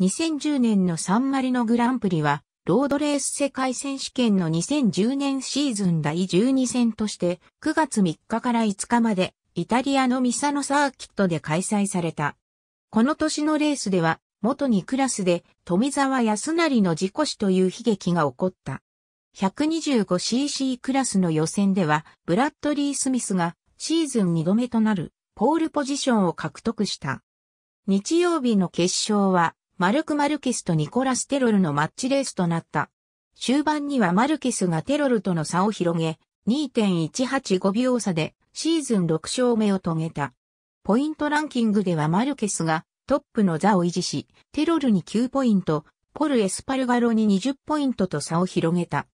2010年のサンマリノグランプリは、ロードレース世界選手権の2010年シーズン第12戦として、9月3日から5日まで、イタリアのミサノサーキットで開催された。この年のレースでは、元にクラスで、富沢康成の事故死という悲劇が起こった。125cc クラスの予選では、ブラッドリー・スミスが、シーズン2度目となる、ポールポジションを獲得した。日曜日の決勝は、マルク・マルケスとニコラス・テロルのマッチレースとなった。終盤にはマルケスがテロルとの差を広げ、2.185秒差でシーズン6勝目を遂げた。ポイントランキングではマルケスがトップの座を維持し、テロルに9ポイント、ポル・エスパルガロに20ポイントと差を広げた。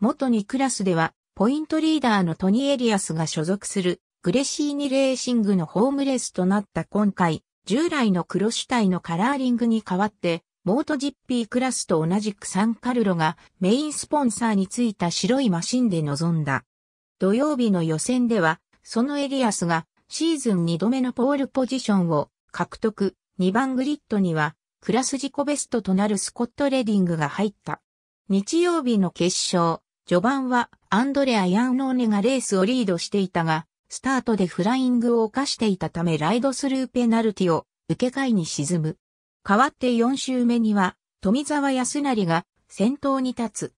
元にクラスでは、ポイントリーダーのトニエリアスが所属するグレシーニレーシングのホームレースとなった今回、従来の黒主体のカラーリングに代わって、モートジッピークラスと同じくサンカルロがメインスポンサーについた白いマシンで臨んだ。土曜日の予選では、そのエリアスがシーズン2度目のポールポジションを獲得、2番グリッドには、クラス自己ベストとなるスコット・レディングが入った。日曜日の決勝、序盤はアンドレア・ヤンノーネがレースをリードしていたが、スタートでフライングを犯していたためライドスルーペナルティを受け替えに沈む。代わって4周目には富沢康成が先頭に立つ。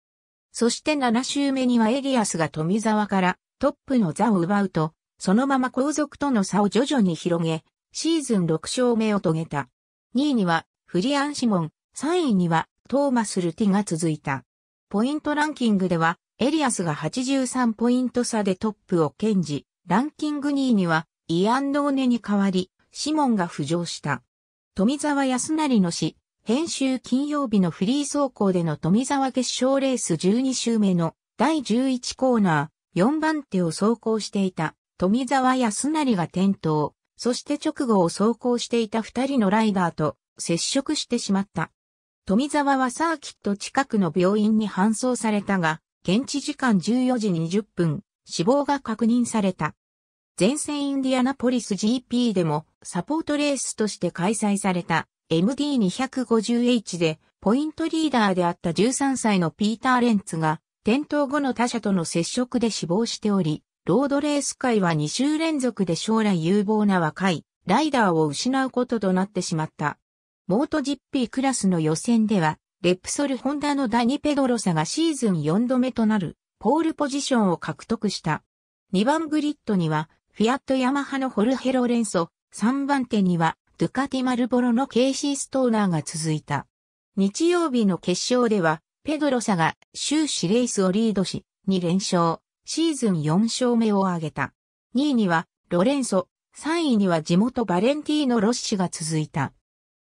そして7周目にはエリアスが富沢からトップの座を奪うと、そのまま後続との差を徐々に広げ、シーズン6勝目を遂げた。2位にはフリアン・シモン、3位にはトーマス・ルティが続いた。ポイントランキングでは、エリアスが83ポイント差でトップを堅持。ランキング2位には、イアン・ローネに代わり、シモンが浮上した。富沢康成の死、編集金曜日のフリー走行での富沢決勝レース12周目の第11コーナー、4番手を走行していた富沢康成が転倒、そして直後を走行していた2人のライダーと接触してしまった。富沢はサーキット近くの病院に搬送されたが、現地時間14時20分、死亡が確認された。前線インディアナポリス GP でもサポートレースとして開催された MD250H でポイントリーダーであった13歳のピーター・レンツが転倒後の他者との接触で死亡しており、ロードレース界は2週連続で将来有望な若いライダーを失うこととなってしまった。モート GP クラスの予選では、レプソルホンダのダニ・ペドロサがシーズン4度目となるポールポジションを獲得した。2番グリッドには、フィアットヤマハのホルヘロレンソ、3番手には、ドゥカティマルボロのケイシー・ストーナーが続いた。日曜日の決勝では、ペドロサが終始レースをリードし、2連勝、シーズン4勝目を挙げた。2位には、ロレンソ、3位には地元バレンティーノ・ロッシが続いた。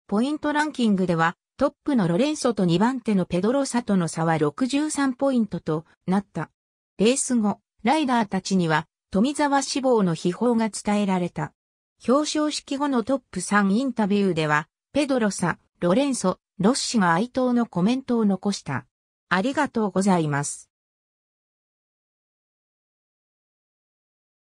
ポイントランキングでは、トップのロレンソと2番手のペドロサとの差は63ポイントとなった。レース後、ライダーたちには富沢志望の秘宝が伝えられた。表彰式後のトップ3インタビューでは、ペドロサ、ロレンソ、ロッシが哀悼のコメントを残した。ありがとうございます。